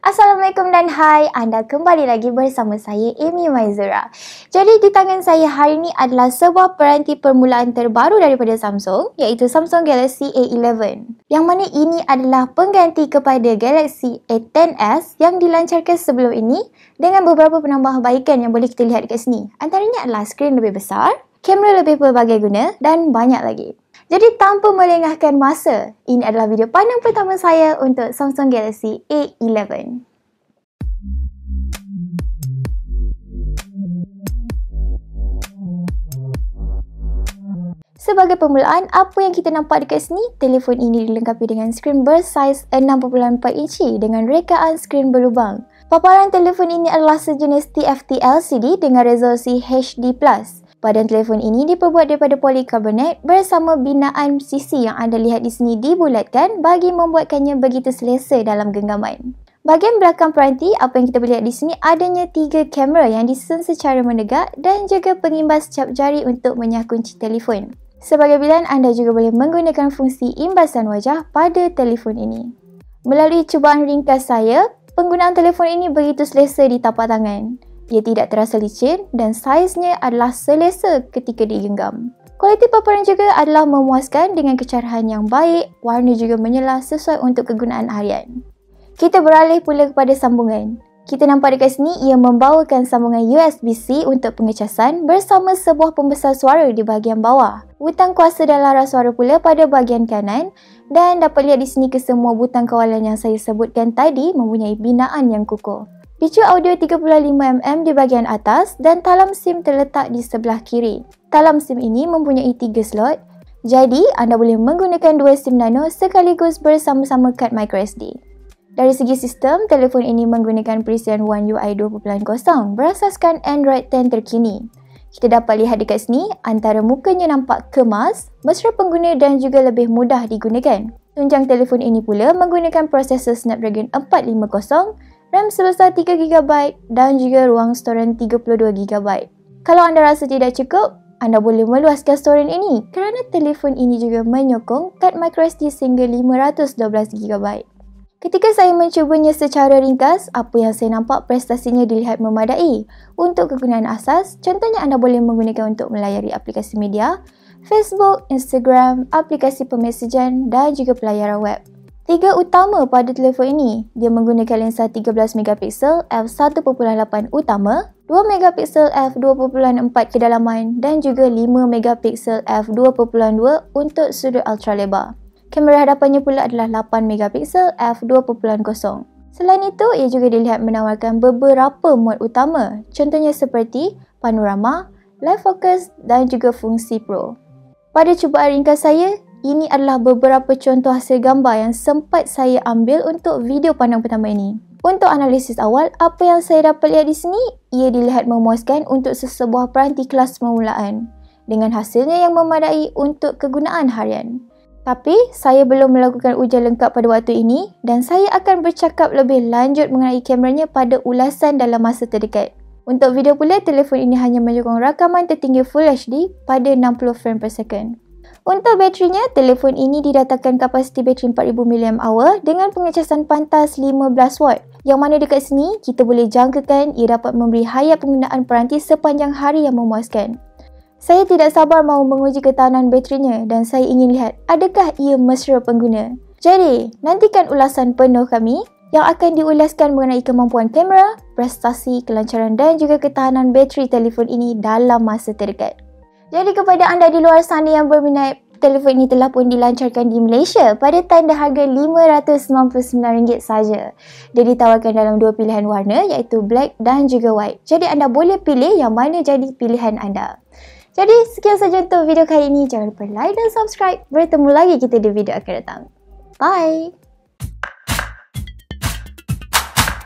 Assalamualaikum dan hai, anda kembali lagi bersama saya Amy Maizura. Jadi di tangan saya hari ini adalah sebuah peranti permulaan terbaru daripada Samsung iaitu Samsung Galaxy A11 yang mana ini adalah pengganti kepada Galaxy A10s yang dilancarkan sebelum ini dengan beberapa penambahbaikan yang boleh kita lihat dekat sini. Antaranya adalah skrin lebih besar, kamera lebih pelbagai guna dan banyak lagi. Jadi tanpa melengahkan masa, ini adalah video pandang pertama saya untuk Samsung Galaxy A11. Sebagai permulaan, apa yang kita nampak dekat sini, telefon ini dilengkapi dengan skrin bersaiz 6.4 inci dengan rekaan skrin berlubang. Paparan telefon ini adalah sejenis TFT LCD dengan resolusi HD+. Badan telefon ini diperbuat daripada polikarbonat bersama binaan sisi yang anda lihat di sini dibulatkan bagi membuatkannya begitu selesa dalam genggaman. Bahagian belakang peranti, apa yang kita boleh lihat di sini adanya tiga kamera yang disusun secara menegak dan juga pengimbas cap jari untuk kunci telefon. Sebagai pilihan, anda juga boleh menggunakan fungsi imbasan wajah pada telefon ini. Melalui cubaan ringkas saya, penggunaan telefon ini begitu selesa di tapak tangan. Ia tidak terasa licin dan saiznya adalah selesa ketika digenggam. Kualiti paparan juga adalah memuaskan dengan kecerahan yang baik, warna juga menyala sesuai untuk kegunaan harian. Kita beralih pula kepada sambungan. Kita nampak dekat sini ia membawakan sambungan USB-C untuk pengecasan bersama sebuah pembesar suara di bahagian bawah. Butang kuasa dan laras suara pula pada bahagian kanan dan dapat lihat di sini kesemua butang kawalan yang saya sebutkan tadi mempunyai binaan yang kukuh. Picu audio 35mm di bahagian atas dan talam SIM terletak di sebelah kiri. Talam SIM ini mempunyai 3 slot, jadi anda boleh menggunakan 2 SIM nano sekaligus bersama-sama kad microSD. Dari segi sistem, telefon ini menggunakan perisian One UI 2.0 berasaskan Android 10 terkini. Kita dapat lihat dekat sini, antara mukanya nampak kemas, mesra pengguna dan juga lebih mudah digunakan. Tunjang telefon ini pula menggunakan prosesor Snapdragon 450 RAM sebesar 3GB dan juga ruang storan 32GB. Kalau anda rasa tidak cukup, anda boleh meluaskan storan ini kerana telefon ini juga menyokong kad microSD sehingga 512GB. Ketika saya mencubanya secara ringkas, apa yang saya nampak prestasinya dilihat memadai. Untuk kegunaan asas, contohnya anda boleh menggunakan untuk melayari aplikasi media, Facebook, Instagram, aplikasi pemesejan dan juga pelayaran web. Tiga utama pada telefon ini, dia menggunakan lensa 13MP f1.8 utama, 2MP f2.4 kedalaman dan juga 5MP f2.2 untuk sudut ultralebar. Kamera hadapannya pula adalah 8MP f2.0. Selain itu, ia juga dilihat menawarkan beberapa mod utama, contohnya seperti panorama, live focus dan juga fungsi pro. Pada cubaan ringkas saya, ini adalah beberapa contoh hasil gambar yang sempat saya ambil untuk video pandang pertama ini. Untuk analisis awal, apa yang saya dapat lihat di sini, ia dilihat memuaskan untuk sesebuah peranti kelas permulaan dengan hasilnya yang memadai untuk kegunaan harian. Tapi, saya belum melakukan ujian lengkap pada waktu ini dan saya akan bercakap lebih lanjut mengenai kameranya pada ulasan dalam masa terdekat. Untuk video pula, telefon ini hanya menyokong rakaman tertinggi Full HD pada 60 frame per second. Untuk baterinya, telefon ini didatangkan kapasiti bateri 4000 mAh dengan pengecasan pantas 15W. Yang mana dekat sini, kita boleh jangkakan ia dapat memberi hayat penggunaan peranti sepanjang hari yang memuaskan. Saya tidak sabar mahu menguji ketahanan baterinya dan saya ingin lihat adakah ia mesra pengguna. Jadi, nantikan ulasan penuh kami yang akan diulaskan mengenai kemampuan kamera, prestasi, kelancaran dan juga ketahanan bateri telefon ini dalam masa terdekat. Jadi kepada anda di luar sana yang berminat telefon ini telah pun dilancarkan di Malaysia pada tanda harga RM599 saja. Dia ditawarkan dalam dua pilihan warna iaitu black dan juga white. Jadi anda boleh pilih yang mana jadi pilihan anda. Jadi sekian sahaja untuk video kali ini. Jangan lupa like dan subscribe. Bertemu lagi kita di video akan datang. Bye!